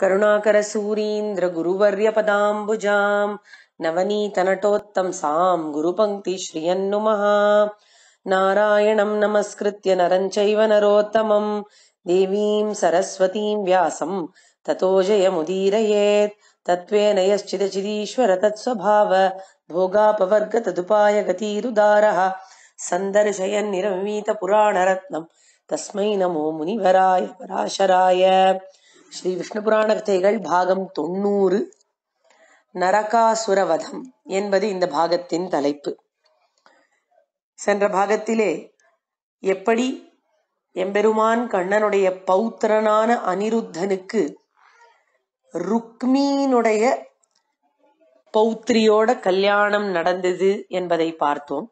करुणाकरसूरीन्द्रगुरुवर्यपदाम्बुजाम् नवनीतनटोत्तम् साम् गुरुपङ्क्ति श्रियन्नुमः नारायणम् नमस्कृत्य नरम् चैव नरोत्तमम् देवीम् सरस्वतीम् व्यासम् जयमुदीरयेत् तत्त्वेन यश्चिदचिदीश्वर तत्स्वभाव गतिरुदारः गतीरुदारः सन्दर्शयन्निरवीतपुराणरत्नम् तस्मै नमो मुनिवराय पराशराय ஸ்ரீ விஷ்ணு புராண கதைகள் பாகம் தொண்ணூறு நரகாசுரவதம் என்பது இந்த பாகத்தின் தலைப்பு சென்ற பாகத்திலே எப்படி எம்பெருமான் கண்ணனுடைய பௌத்திரனான அனிருத்தனுக்கு ருக்மீனுடைய பௌத்திரியோட கல்யாணம் நடந்தது என்பதை பார்த்தோம்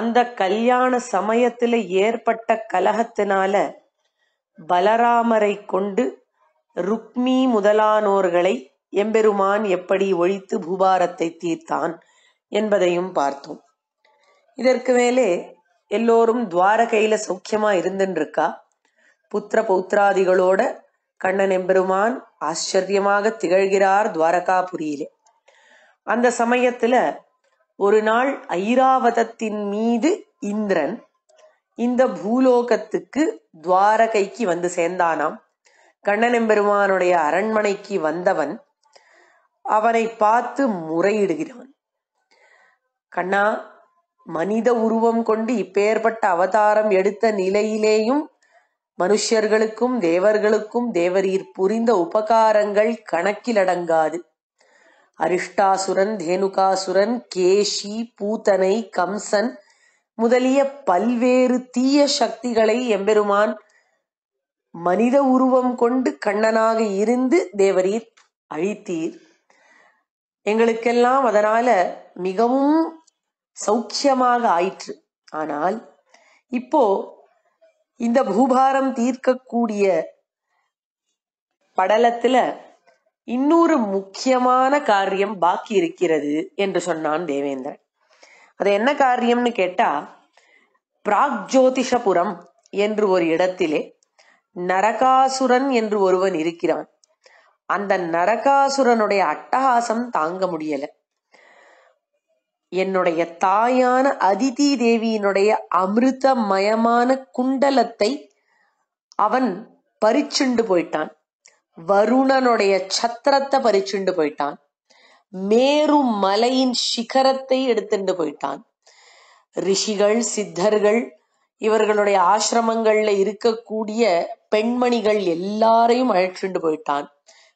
அந்த கல்யாண சமயத்துல ஏற்பட்ட கலகத்தினால பலராமரைக் கொண்டு ருக்மி முதலானோர்களை எம்பெருமான் எப்படி ஒழித்து பூபாரத்தை தீர்த்தான் என்பதையும் பார்த்தோம் இதற்கு மேலே எல்லோரும் துவாரகையில சௌக்கியமா இருந்துருக்கா புத்திர பௌத்திராதிகளோட கண்ணன் எம்பெருமான் ஆச்சரியமாக திகழ்கிறார் துவாரகாபுரியிலே அந்த சமயத்துல ஒரு நாள் ஐராவதத்தின் மீது இந்திரன் இந்த பூலோகத்துக்கு துவாரகைக்கு வந்து சேர்ந்தானாம் கண்ணனெம்பெருமானுடைய அரண்மனைக்கு வந்தவன் அவனை பார்த்து முறையிடுகிறான் கண்ணா மனித உருவம் கொண்டு இப்பேற்பட்ட அவதாரம் எடுத்த நிலையிலேயும் மனுஷர்களுக்கும் தேவர்களுக்கும் தேவரீர் புரிந்த உபகாரங்கள் கணக்கிலடங்காது அரிஷ்டாசுரன் தேனுகாசுரன் கேஷி பூத்தனை கம்சன் முதலிய பல்வேறு தீய சக்திகளை எம்பெருமான் மனித உருவம் கொண்டு கண்ணனாக இருந்து தேவரீர் அழித்தீர் எங்களுக்கெல்லாம் அதனால மிகவும் சௌக்கியமாக ஆயிற்று ஆனால் இப்போ இந்த பூபாரம் தீர்க்கக்கூடிய படலத்துல இன்னொரு முக்கியமான காரியம் பாக்கி இருக்கிறது என்று சொன்னான் தேவேந்திரன் அது என்ன காரியம்னு கேட்டா பிராக்ஜோதிஷபுரம் என்று ஒரு இடத்திலே நரகாசுரன் என்று ஒருவன் இருக்கிறான் அந்த நரகாசுரனுடைய அட்டகாசம் தாங்க முடியல என்னுடைய தாயான அதிதி தேவியினுடைய மயமான குண்டலத்தை அவன் பறிச்சுண்டு போயிட்டான் வருணனுடைய சத்திரத்தை பறிச்சுண்டு போயிட்டான் மேரு மலையின் சிகரத்தை எடுத்துட்டு போயிட்டான் ரிஷிகள் சித்தர்கள் இவர்களுடைய ஆசிரமங்கள்ல இருக்கக்கூடிய பெண்மணிகள் எல்லாரையும் அழைச்சிட்டு போயிட்டான்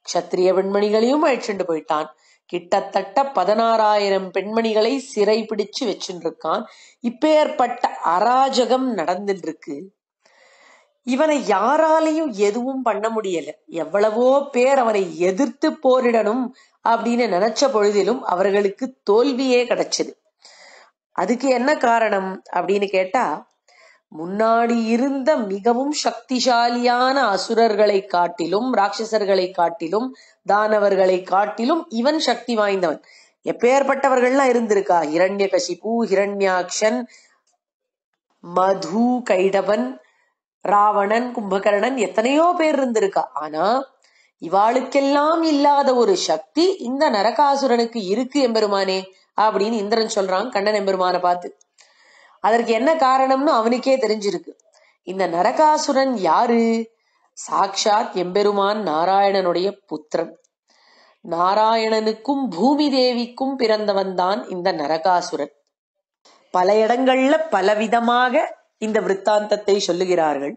க்ஷத்திரிய பெண்மணிகளையும் அழைச்சிட்டு போயிட்டான் கிட்டத்தட்ட பதினாறாயிரம் பெண்மணிகளை சிறை பிடிச்சு வச்சுட்டு இருக்கான் இப்பேற்பட்ட அராஜகம் நடந்துட்டு இருக்கு இவனை யாராலையும் எதுவும் பண்ண முடியல எவ்வளவோ பேர் அவனை எதிர்த்து போரிடணும் அப்படின்னு நினைச்ச பொழுதிலும் அவர்களுக்கு தோல்வியே கிடைச்சது அதுக்கு என்ன காரணம் அப்படின்னு கேட்டா முன்னாடி இருந்த மிகவும் சக்திசாலியான அசுரர்களை காட்டிலும் ராட்சசர்களை காட்டிலும் தானவர்களை காட்டிலும் இவன் சக்தி வாய்ந்தவன் எப்பேற்பட்டவர்கள்லாம் இருந்திருக்கா ஹிரண்ய கசிப்பு ஹிரண்யாக்ஷன் மது கைடவன் ராவணன் கும்பகர்ணன் எத்தனையோ பேர் இருந்திருக்கா ஆனா இவாளுக்கெல்லாம் இல்லாத ஒரு சக்தி இந்த நரகாசுரனுக்கு இருக்கு எம்பெருமானே அப்படின்னு இந்திரன் சொல்றான் கண்ணன் எம்பெருமானை பார்த்து அதற்கு என்ன காரணம்னு அவனுக்கே தெரிஞ்சிருக்கு இந்த நரகாசுரன் யாரு சாக்ஷாத் எம்பெருமான் நாராயணனுடைய புத்திரன் நாராயணனுக்கும் பூமி தேவிக்கும் பிறந்தவன் தான் இந்த நரகாசுரன் பல இடங்கள்ல பலவிதமாக இந்த விற்த்தாந்தத்தை சொல்லுகிறார்கள்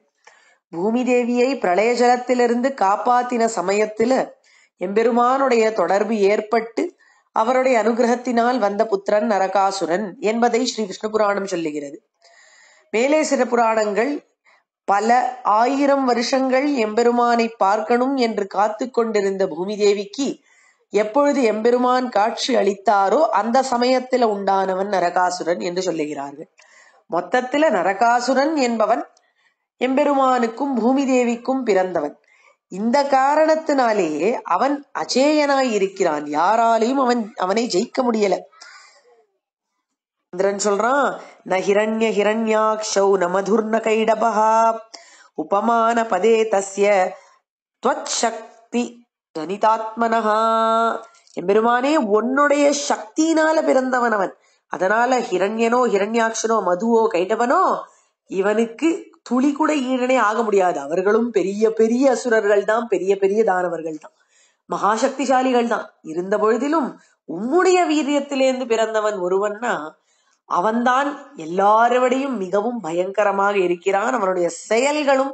பூமி தேவியை பிரளயஜலத்திலிருந்து காப்பாத்தின சமயத்துல எம்பெருமானுடைய தொடர்பு ஏற்பட்டு அவருடைய அனுகிரகத்தினால் வந்த புத்திரன் நரகாசுரன் என்பதை ஸ்ரீ விஷ்ணு புராணம் சொல்லுகிறது மேலே சில புராணங்கள் பல ஆயிரம் வருஷங்கள் எம்பெருமானை பார்க்கணும் என்று காத்து கொண்டிருந்த பூமி தேவிக்கு எப்பொழுது எம்பெருமான் காட்சி அளித்தாரோ அந்த சமயத்துல உண்டானவன் நரகாசுரன் என்று சொல்லுகிறார்கள் மொத்தத்துல நரகாசுரன் என்பவன் எம்பெருமானுக்கும் பூமி தேவிக்கும் பிறந்தவன் இந்த காரணத்தினாலேயே அவன் அஜேயனாய் இருக்கிறான் யாராலையும் அவன் அவனை ஜெயிக்க முடியல இந்திரன் சொல்றான் ந ஹிரண்ய ஹிரண்யாக்ஷௌ ந மதுர் ந கைடபா உபமான பதே தஸ்ய சக்தி ஜனிதாத்மனஹா எம்பெருமானே உன்னுடைய சக்தியினால பிறந்தவன் அவன் அதனால ஹிரண்யனோ ஹிரண்யாட்சனோ மதுவோ கைடவனோ இவனுக்கு துளி கூட ஈழனே ஆக முடியாது அவர்களும் பெரிய பெரிய அசுரர்கள் தான் பெரிய பெரிய தானவர்கள் தான் மகாசக்திசாலிகள் தான் இருந்த பொழுதிலும் உம்முடைய வீரியத்திலேந்து பிறந்தவன் ஒருவன்னா அவன்தான் எல்லாரோடையும் மிகவும் பயங்கரமாக இருக்கிறான் அவனுடைய செயல்களும்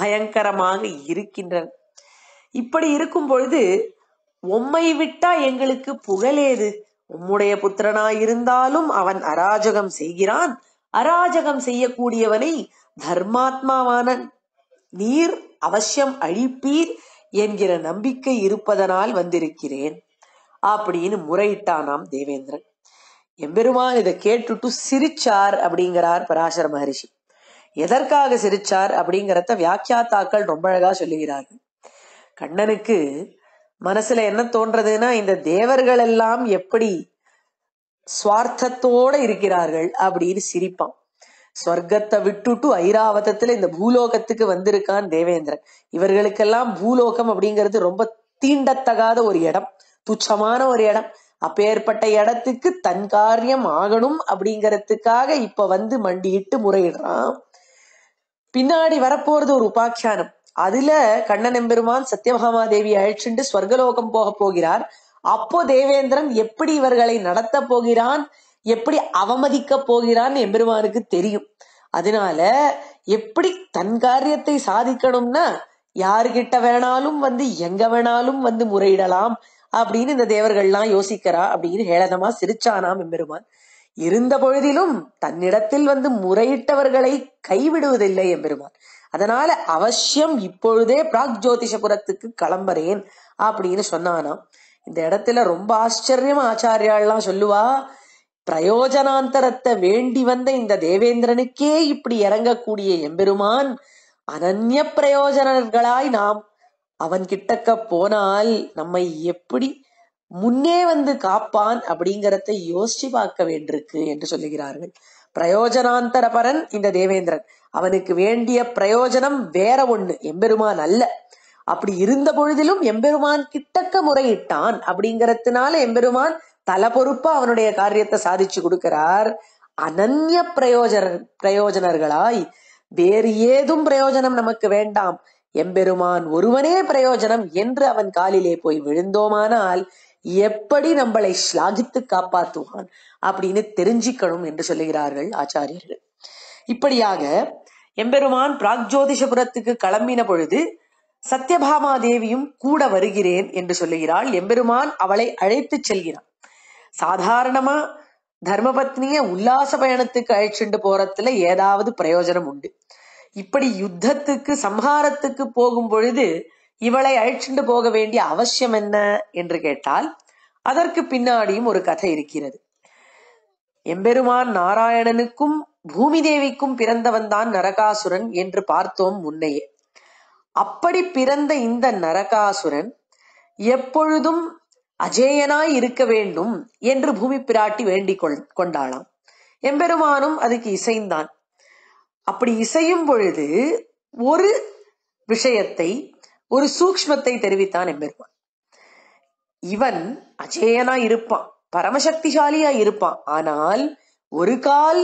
பயங்கரமாக இருக்கின்றன இப்படி இருக்கும் பொழுது உம்மை விட்டா எங்களுக்கு புகழேது உம்முடைய புத்திரனாயிருந்தாலும் அவன் அராஜகம் செய்கிறான் அராஜகம் செய்யக்கூடியவனை தர்மாத்மாவான நீர் அவசியம் அழிப்பீர் என்கிற நம்பிக்கை இருப்பதனால் வந்திருக்கிறேன் அப்படின்னு முறையிட்டானாம் தேவேந்திரன் எம்பெருமான் இதை கேட்டுட்டு சிரிச்சார் அப்படிங்கிறார் பராசர மகரிஷி எதற்காக சிரிச்சார் அப்படிங்கிறத வியாக்கியாத்தாக்கள் ரொம்ப அழகா சொல்லுகிறார்கள் கண்ணனுக்கு மனசுல என்ன தோன்றதுன்னா இந்த தேவர்கள் எல்லாம் எப்படி சுவார்த்தத்தோட இருக்கிறார்கள் அப்படின்னு சிரிப்பான் ஸ்வர்க்கத்தை விட்டுட்டு ஐராவதத்துல இந்த பூலோகத்துக்கு வந்திருக்கான் தேவேந்திரன் இவர்களுக்கெல்லாம் பூலோகம் அப்படிங்கிறது ரொம்ப தீண்டத்தகாத ஒரு இடம் துச்சமான ஒரு இடம் அப்பேற்பட்ட இடத்துக்கு தன் காரியம் ஆகணும் அப்படிங்கறதுக்காக இப்ப வந்து மண்டியிட்டு முறையிடுறான் பின்னாடி வரப்போறது ஒரு உபாக்கியானம் அதுல கண்ணன் எம்பெருமான் சத்யபாமா தேவி அழிச்சுண்டு ஸ்வர்கலோகம் போக போகிறார் அப்போ தேவேந்திரன் எப்படி இவர்களை நடத்த போகிறான் எப்படி அவமதிக்க போகிறான் எம்பெருமானுக்கு தெரியும் அதனால எப்படி தன் காரியத்தை சாதிக்கணும்னா யாருகிட்ட வேணாலும் வந்து எங்க வேணாலும் வந்து முறையிடலாம் அப்படின்னு இந்த தேவர்கள்லாம் யோசிக்கிறா அப்படின்னு ஹேளனமா சிரிச்சானாம் எம்பெருமான் இருந்த பொழுதிலும் தன்னிடத்தில் வந்து முறையிட்டவர்களை கைவிடுவதில்லை எம்பெருமான் அதனால அவசியம் இப்பொழுதே பிராக் ஜோதிஷபுரத்துக்கு கிளம்புறேன் அப்படின்னு சொன்னானாம் இந்த இடத்துல ரொம்ப ஆச்சரியமா ஆச்சாரியாள்லாம் சொல்லுவா பிரயோஜனாந்தரத்தை வேண்டி வந்த இந்த தேவேந்திரனுக்கே இப்படி இறங்கக்கூடிய எம்பெருமான் அனன்ய பிரயோஜனர்களாய் நாம் அவன் கிட்டக்க போனால் நம்மை எப்படி முன்னே வந்து காப்பான் அப்படிங்கிறத யோசிச்சு பார்க்க வேண்டியிருக்கு என்று சொல்லுகிறார்கள் பிரயோஜனாந்தரபரன் இந்த தேவேந்திரன் அவனுக்கு வேண்டிய பிரயோஜனம் வேற ஒண்ணு எம்பெருமான் அல்ல அப்படி இருந்த பொழுதிலும் எம்பெருமான் கிட்டக்க முறையிட்டான் அப்படிங்கறதுனால எம்பெருமான் தல பொறுப்பா அவனுடைய காரியத்தை சாதிச்சு கொடுக்கிறார் அனன்ய பிரயோஜன பிரயோஜனர்களாய் வேறு ஏதும் பிரயோஜனம் நமக்கு வேண்டாம் எம்பெருமான் ஒருவனே பிரயோஜனம் என்று அவன் காலிலே போய் விழுந்தோமானால் எப்படி நம்மளை ஸ்லாகித்து காப்பாற்றுவான் அப்படின்னு தெரிஞ்சிக்கணும் என்று சொல்லுகிறார்கள் ஆச்சாரியர்கள் இப்படியாக எம்பெருமான் ஜோதிஷபுரத்துக்கு கிளம்பின பொழுது சத்யபாமா தேவியும் கூட வருகிறேன் என்று சொல்லுகிறாள் எம்பெருமான் அவளை அழைத்து செல்கிறான் சாதாரணமா தர்மபத்னிய உல்லாச பயணத்துக்கு அழைச்சிட்டு போறதுல ஏதாவது பிரயோஜனம் உண்டு இப்படி யுத்தத்துக்கு சம்ஹாரத்துக்கு போகும் பொழுது இவளை அழிச்சுண்டு போக வேண்டிய அவசியம் என்ன என்று கேட்டால் அதற்கு பின்னாடியும் ஒரு கதை இருக்கிறது எம்பெருமான் நாராயணனுக்கும் பூமி தேவிக்கும் பிறந்தவன் தான் நரகாசுரன் என்று பார்த்தோம் முன்னையே அப்படி பிறந்த இந்த நரகாசுரன் எப்பொழுதும் அஜேயனாய் இருக்க வேண்டும் என்று பூமி பிராட்டி வேண்டிக் கொண்டாளாம் எம்பெருமானும் அதுக்கு இசைந்தான் அப்படி இசையும் பொழுது ஒரு விஷயத்தை ஒரு சூக்மத்தை தெரிவித்தான் எம்பெருமான் இவன் அஜேயனா இருப்பான் பரமசக்திசாலியா இருப்பான் ஆனால் ஒரு கால்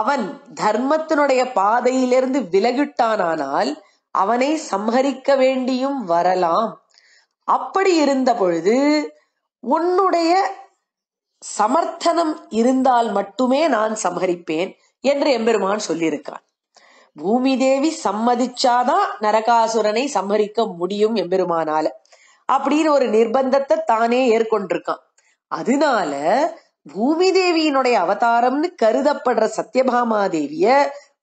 அவன் தர்மத்தினுடைய பாதையிலிருந்து விலகிட்டானானால் அவனை சம்ஹரிக்க வேண்டியும் வரலாம் அப்படி இருந்த பொழுது உன்னுடைய சமர்த்தனம் இருந்தால் மட்டுமே நான் சமரிப்பேன் என்று எம்பெருமான் சொல்லியிருக்கான் பூமி தேவி சம்மதிச்சாதான் நரகாசுரனை சம்மரிக்க முடியும் எம்பெருமானால அப்படின்னு ஒரு நிர்பந்தத்தை தானே ஏற்கொண்டிருக்கான் அதனால பூமி தேவியினுடைய அவதாரம்னு கருதப்படுற சத்யபாமா தேவிய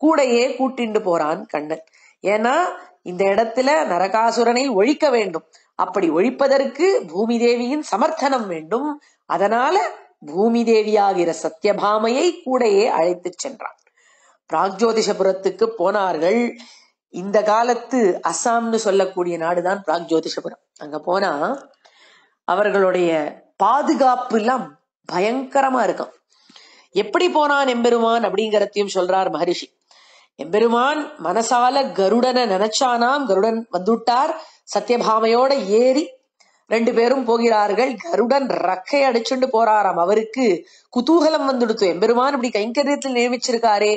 கூடையே கூட்டிண்டு போறான் கண்ணன் ஏன்னா இந்த இடத்துல நரகாசுரனை ஒழிக்க வேண்டும் அப்படி ஒழிப்பதற்கு பூமி தேவியின் சமர்த்தனம் வேண்டும் அதனால பூமி தேவியாகிற சத்தியபாமையை கூடையே அழைத்து சென்றான் பிராக்ஜோதிஷபுரத்துக்கு போனார்கள் இந்த காலத்து அசாம்னு சொல்லக்கூடிய நாடுதான் பிராக்ஜோதிஷபுரம் அங்க போனா அவர்களுடைய பாதுகாப்பு எல்லாம் பயங்கரமா இருக்கும் எப்படி போனான் எம்பெருமான் அப்படிங்கிறதையும் சொல்றார் மகரிஷி எம்பெருமான் மனசால கருடனை நினைச்சானாம் கருடன் வந்துட்டார் சத்தியபாமையோட ஏறி ரெண்டு பேரும் போகிறார்கள் கருடன் ரக்கை அடிச்சுண்டு போறாராம் அவருக்கு குதூகலம் வந்துடுத்து எம்பெருமான் இப்படி கைங்கரியத்தில் நியமிச்சிருக்காரே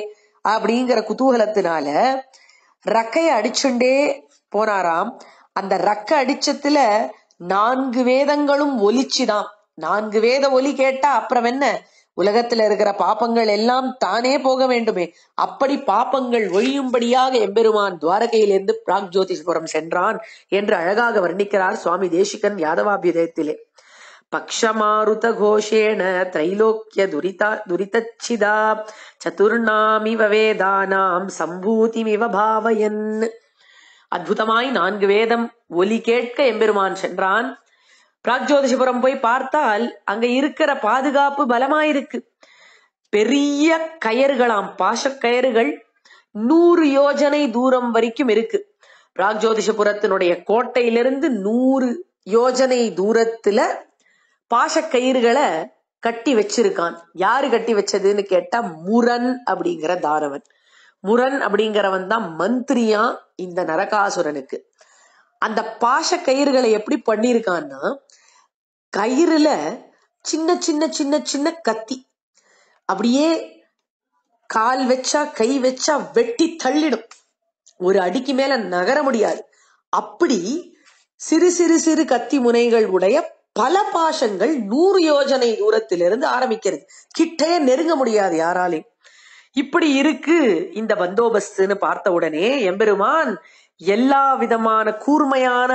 அப்படிங்கிற குதூகலத்தினால ரக்கை அடிச்சுண்டே போனாராம் அந்த ரக்க அடிச்சத்துல நான்கு வேதங்களும் ஒலிச்சுதான் நான்கு வேத ஒலி கேட்டா அப்புறம் என்ன உலகத்துல இருக்கிற பாப்பங்கள் எல்லாம் தானே போக வேண்டுமே அப்படி பாப்பங்கள் ஒழியும்படியாக எம்பெருமான் துவாரகையிலிருந்து பிராக் ஜோதிஷ்புரம் சென்றான் என்று அழகாக வர்ணிக்கிறார் சுவாமி தேசிகன் யாதவாபியுதயத்திலே பக்ஷமாருத கோஷேண திரைலோக்கிய துரிதா துரிதச்சிதா சதுர்ணாமிவ வேதானாம் சம்பூதிமிவ பாவயன் அற்புதமாய் நான்கு வேதம் ஒலி கேட்க எம்பெருமான் சென்றான் பிராக்ஜோதிஷபுரம் போய் பார்த்தால் அங்க இருக்கிற பாதுகாப்பு பலமா இருக்கு பெரிய கயறுகளாம் பாசக்கயறுகள் நூறு யோஜனை தூரம் வரைக்கும் இருக்கு பிராக்ஜோதிஷபுரத்தினுடைய கோட்டையிலிருந்து நூறு யோஜனை தூரத்துல பாசக்கயிறுகளை கட்டி வச்சிருக்கான் யாரு கட்டி வச்சதுன்னு கேட்டா முரண் அப்படிங்கிற தாரவன் முரண் அப்படிங்கிறவன் தான் மந்திரியா இந்த நரகாசுரனுக்கு அந்த பாஷ கயிறுகளை எப்படி பண்ணியிருக்கான்னா கயிறுல சின்ன சின்ன சின்ன சின்ன கத்தி அப்படியே கால் வச்சா கை வச்சா வெட்டி தள்ளிடும் ஒரு அடிக்கு மேல நகர முடியாது அப்படி சிறு சிறு சிறு கத்தி முனைகள் உடைய பல பாஷங்கள் நூறு யோஜனை தூரத்திலிருந்து ஆரம்பிக்கிறது கிட்டே நெருங்க முடியாது யாராலையும் இப்படி இருக்கு இந்த பந்தோபஸ்துன்னு பார்த்த உடனே எம்பெருமான் எல்லா விதமான கூர்மையான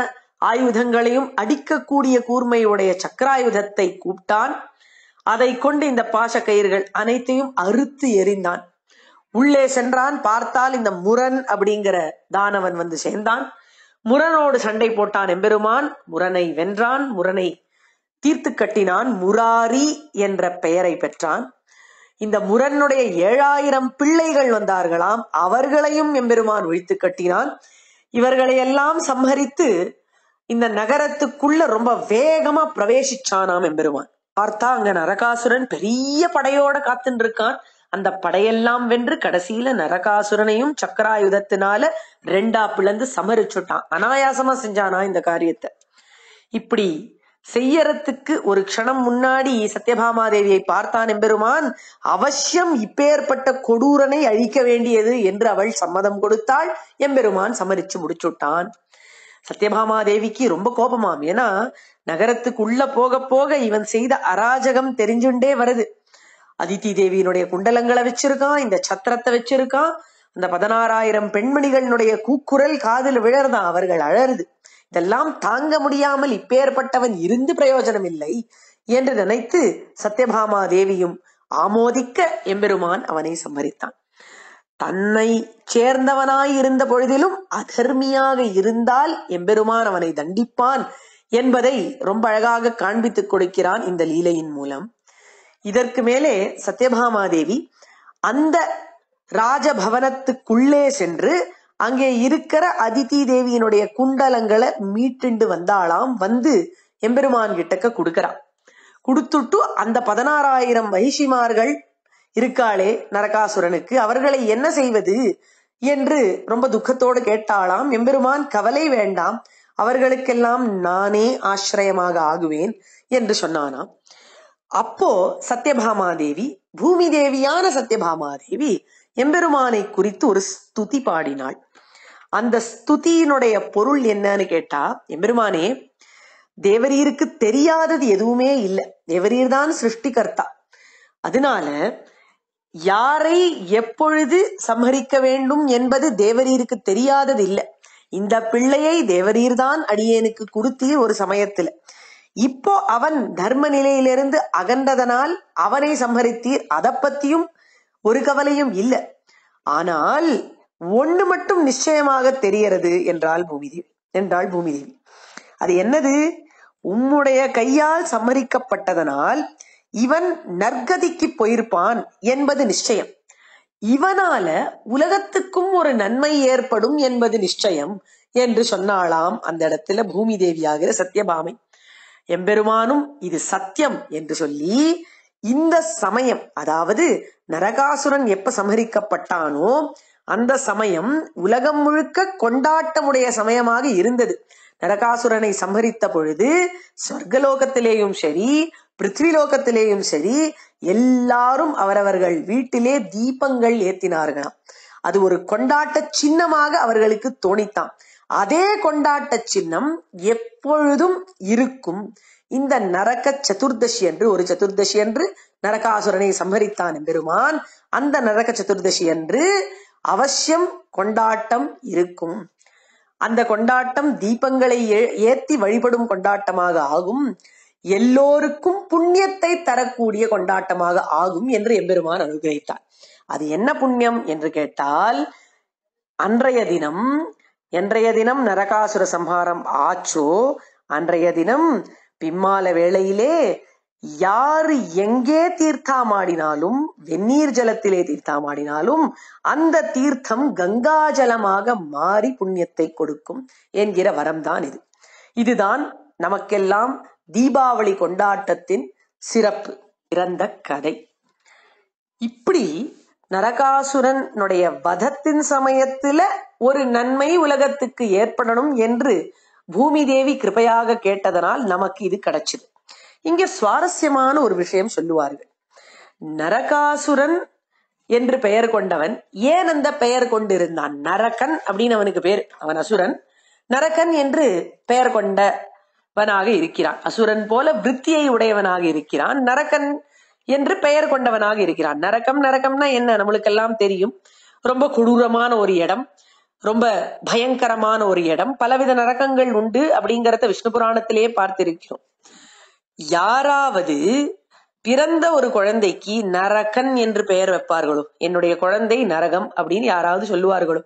ஆயுதங்களையும் அடிக்கக்கூடிய கூர்மையுடைய சக்கராயுதத்தை கூப்பிட்டான் அதை கொண்டு இந்த பாச கயிறுகள் அனைத்தையும் அறுத்து எறிந்தான் உள்ளே சென்றான் பார்த்தால் இந்த முரண் அப்படிங்கிற தானவன் வந்து சேர்ந்தான் முரணோடு சண்டை போட்டான் எம்பெருமான் முரணை வென்றான் முரணை தீர்த்து கட்டினான் முராரி என்ற பெயரை பெற்றான் இந்த முரனுடைய ஏழாயிரம் பிள்ளைகள் வந்தார்களாம் அவர்களையும் எம்பெருமான் ஒழித்து கட்டினான் இவர்களையெல்லாம் சம்ஹரித்து இந்த நகரத்துக்குள்ள ரொம்ப வேகமா பிரவேசிச்சானாம் எம்பெருவான் பார்த்தா அங்க நரகாசுரன் பெரிய படையோட காத்துட்டு இருக்கான் அந்த படையெல்லாம் வென்று கடைசியில நரகாசுரனையும் சக்கராயுதத்தினால ரெண்டா பிளந்து சமரிச்சுட்டான் அனாயாசமா செஞ்சானா இந்த காரியத்தை இப்படி செய்யறத்துக்கு ஒரு க்ஷணம் முன்னாடி சத்யபாமாதேவியை பார்த்தான் எம்பெருமான் அவசியம் இப்பேற்பட்ட கொடூரனை அழிக்க வேண்டியது என்று அவள் சம்மதம் கொடுத்தாள் எம்பெருமான் சமரிச்சு முடிச்சுட்டான் சத்யபாமாதேவிக்கு ரொம்ப கோபமாம் ஏன்னா நகரத்துக்குள்ள போக போக இவன் செய்த அராஜகம் தெரிஞ்சுண்டே வருது அதித்தி தேவியினுடைய குண்டலங்களை வச்சிருக்கான் இந்த சத்திரத்தை வச்சிருக்கான் அந்த பதினாறாயிரம் பெண்மணிகளினுடைய கூக்குரல் காதில் விழறதான் அவர்கள் அழருது இதெல்லாம் தாங்க முடியாமல் இப்பேற்பட்டவன் இருந்து பிரயோஜனம் இல்லை என்று நினைத்து சத்யபாமா தேவியும் ஆமோதிக்க எம்பெருமான் அவனை சம்மரித்தான் தன்னை சேர்ந்தவனாய் இருந்த பொழுதிலும் அதர்மியாக இருந்தால் எம்பெருமான் அவனை தண்டிப்பான் என்பதை ரொம்ப அழகாக காண்பித்துக் கொடுக்கிறான் இந்த லீலையின் மூலம் இதற்கு மேலே சத்யபாமா தேவி அந்த ராஜபவனத்துக்குள்ளே சென்று அங்கே இருக்கிற அதித்தி தேவியினுடைய குண்டலங்களை மீட்டுண்டு வந்தாலாம் வந்து எம்பெருமான் கிட்டக்க கொடுக்கறான் கொடுத்துட்டு அந்த பதினாறாயிரம் மகிஷிமார்கள் இருக்காளே நரகாசுரனுக்கு அவர்களை என்ன செய்வது என்று ரொம்ப துக்கத்தோடு கேட்டாளாம் எம்பெருமான் கவலை வேண்டாம் அவர்களுக்கெல்லாம் நானே ஆசிரியமாக ஆகுவேன் என்று சொன்னானாம் அப்போ சத்யபாமா தேவி பூமி தேவியான சத்யபாமா தேவி எம்பெருமானை குறித்து ஒரு ஸ்துதி பாடினாள் அந்த ஸ்துதியினுடைய பொருள் என்னன்னு கேட்டா எம்பெருமானே தேவரீருக்கு தெரியாதது எதுவுமே இல்லை தேவரீர் தான் சிருஷ்டிகர்த்தா அதனால யாரை எப்பொழுது சம்ஹரிக்க வேண்டும் என்பது தேவரீருக்கு தெரியாதது இல்லை இந்த பிள்ளையை தேவரீர்தான் அடியேனுக்கு கொடுத்தீர் ஒரு சமயத்துல இப்போ அவன் தர்ம நிலையிலிருந்து அகன்றதனால் அவனை சம்ஹரித்தீர் அதை பத்தியும் ஒரு கவலையும் இல்லை ஆனால் ஒன்று மட்டும் நிச்சயமாக தெரிகிறது என்றால் பூமிதேவி என்றாள் பூமிதேவி அது என்னது உம்முடைய கையால் சம்மரிக்கப்பட்டதனால் இவன் நற்கதிக்கு போயிருப்பான் என்பது நிச்சயம் இவனால உலகத்துக்கும் ஒரு நன்மை ஏற்படும் என்பது நிச்சயம் என்று சொன்னாளாம் அந்த இடத்துல பூமி தேவியாகிற சத்தியபாமை எம்பெருமானும் இது சத்தியம் என்று சொல்லி இந்த சமயம் அதாவது நரகாசுரன் எப்ப சமரிக்கப்பட்டானோ அந்த சமயம் உலகம் முழுக்க கொண்டாட்டமுடைய சமயமாக இருந்தது நரகாசுரனை சம்ஹரித்த பொழுது சொர்க்கலோகத்திலேயும் சரி பிருத்விலோகத்திலேயும் சரி எல்லாரும் அவரவர்கள் வீட்டிலே தீபங்கள் ஏத்தினார்களாம் அது ஒரு கொண்டாட்ட சின்னமாக அவர்களுக்கு தோணித்தான் அதே கொண்டாட்ட சின்னம் எப்பொழுதும் இருக்கும் இந்த நரக சதுர்தசி என்று ஒரு சதுர்தசி என்று நரகாசுரனை சம்ஹரித்தான் பெருமான் அந்த நரக சதுர்தசி என்று அவசியம் கொண்டாட்டம் இருக்கும் அந்த கொண்டாட்டம் தீபங்களை ஏத்தி வழிபடும் கொண்டாட்டமாக ஆகும் எல்லோருக்கும் புண்ணியத்தை தரக்கூடிய கொண்டாட்டமாக ஆகும் என்று எம்பெருமான் அனுகிரகித்தார் அது என்ன புண்ணியம் என்று கேட்டால் அன்றைய தினம் என்றைய தினம் நரகாசுர சம்ஹாரம் ஆச்சோ அன்றைய தினம் பிம்மால வேளையிலே யாரு எங்கே தீர்த்தாமாடினாலும் வெந்நீர் ஜலத்திலே தீர்த்தாமாடினாலும் அந்த தீர்த்தம் கங்கா ஜலமாக மாறி புண்ணியத்தை கொடுக்கும் என்கிற வரம்தான் இது இதுதான் நமக்கெல்லாம் தீபாவளி கொண்டாட்டத்தின் சிறப்பு பிறந்த கதை இப்படி நரகாசுரனுடைய வதத்தின் சமயத்துல ஒரு நன்மை உலகத்துக்கு ஏற்படணும் என்று பூமி தேவி கிருபையாக கேட்டதனால் நமக்கு இது கிடைச்சது இங்க சுவாரஸ்யமான ஒரு விஷயம் சொல்லுவார்கள் நரகாசுரன் என்று பெயர் கொண்டவன் ஏன் அந்த பெயர் கொண்டிருந்தான் நரகன் அப்படின்னு அவனுக்கு பேர் அவன் அசுரன் நரகன் என்று பெயர் கொண்டவனாக இருக்கிறான் அசுரன் போல விருத்தியை உடையவனாக இருக்கிறான் நரகன் என்று பெயர் கொண்டவனாக இருக்கிறான் நரகம் நரகம்னா என்ன நம்மளுக்கெல்லாம் தெரியும் ரொம்ப கொடூரமான ஒரு இடம் ரொம்ப பயங்கரமான ஒரு இடம் பலவித நரகங்கள் உண்டு அப்படிங்கிறத விஷ்ணு புராணத்திலேயே பார்த்திருக்கிறோம் யாராவது பிறந்த ஒரு குழந்தைக்கு நரகன் என்று பெயர் வைப்பார்களோ என்னுடைய குழந்தை நரகம் அப்படின்னு யாராவது சொல்லுவார்களோ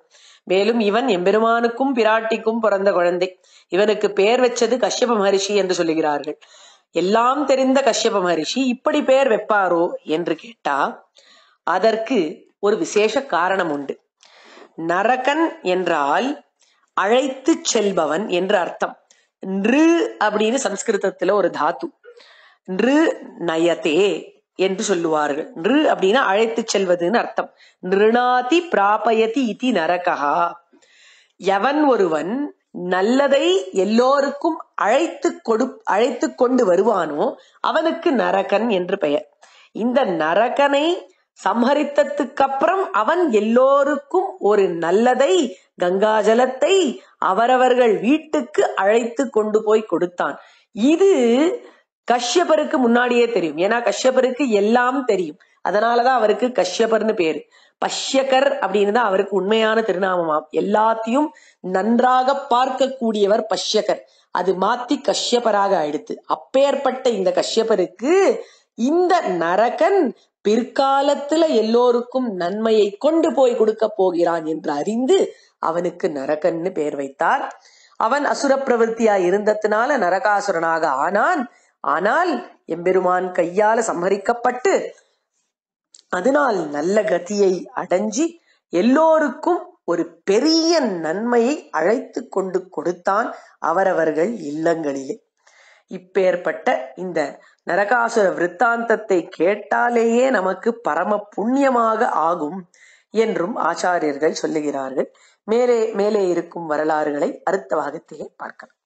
மேலும் இவன் எம்பெருமானுக்கும் பிராட்டிக்கும் பிறந்த குழந்தை இவனுக்கு பெயர் வச்சது கஷ்யப மகரிஷி என்று சொல்லுகிறார்கள் எல்லாம் தெரிந்த கஷ்யப மகரிஷி இப்படி பெயர் வைப்பாரோ என்று கேட்டா அதற்கு ஒரு விசேஷ காரணம் உண்டு நரகன் என்றால் அழைத்து செல்பவன் என்று அர்த்தம் நிரு அப்படின்னு சம்ஸ்கிருதத்துல ஒரு தாத்து நிரு நயதே என்று சொல்லுவார்கள் நிரு அப்படின்னா அழைத்து செல்வதுன்னு அர்த்தம் நிருணாதி பிராபயதி இதி நரகா எவன் ஒருவன் நல்லதை எல்லோருக்கும் அழைத்து கொடு அழைத்து கொண்டு வருவானோ அவனுக்கு நரகன் என்று பெயர் இந்த நரகனை சம்ஹரித்ததுக்கு அப்புறம் அவன் எல்லோருக்கும் ஒரு நல்லதை கங்காஜலத்தை அவரவர்கள் வீட்டுக்கு அழைத்து கொண்டு போய் கொடுத்தான் இது கஷ்யபருக்கு முன்னாடியே தெரியும் ஏன்னா கஷ்யபருக்கு எல்லாம் தெரியும் அதனாலதான் அவருக்கு கஷ்யபர்னு பேரு பஷ்யகர் அப்படின்னு தான் அவருக்கு உண்மையான திருநாமமாம் எல்லாத்தையும் நன்றாக பார்க்கக்கூடியவர் பஷ்யகர் அது மாத்தி கஷ்யபராக ஆயிடுத்து அப்பேற்பட்ட இந்த கஷ்யபருக்கு இந்த நரகன் பிற்காலத்துல எல்லோருக்கும் நன்மையை கொண்டு போய் கொடுக்க போகிறான் என்று அறிந்து அவனுக்கு நரகன்னு பெயர் வைத்தார் அவன் அசுர பிரவருத்தியா இருந்ததுனால நரகாசுரனாக ஆனான் ஆனால் எம்பெருமான் கையால சம்ஹரிக்கப்பட்டு அதனால் நல்ல கதியை அடைஞ்சி எல்லோருக்கும் ஒரு பெரிய நன்மையை அழைத்து கொண்டு கொடுத்தான் அவரவர்கள் இல்லங்களிலே இப்பேற்பட்ட இந்த நரகாசுர விற்த்தாந்தத்தை கேட்டாலேயே நமக்கு பரம புண்ணியமாக ஆகும் என்றும் ஆச்சாரியர்கள் சொல்லுகிறார்கள் மேலே மேலே இருக்கும் வரலாறுகளை அடுத்த வாகத்திலே பார்க்கலாம்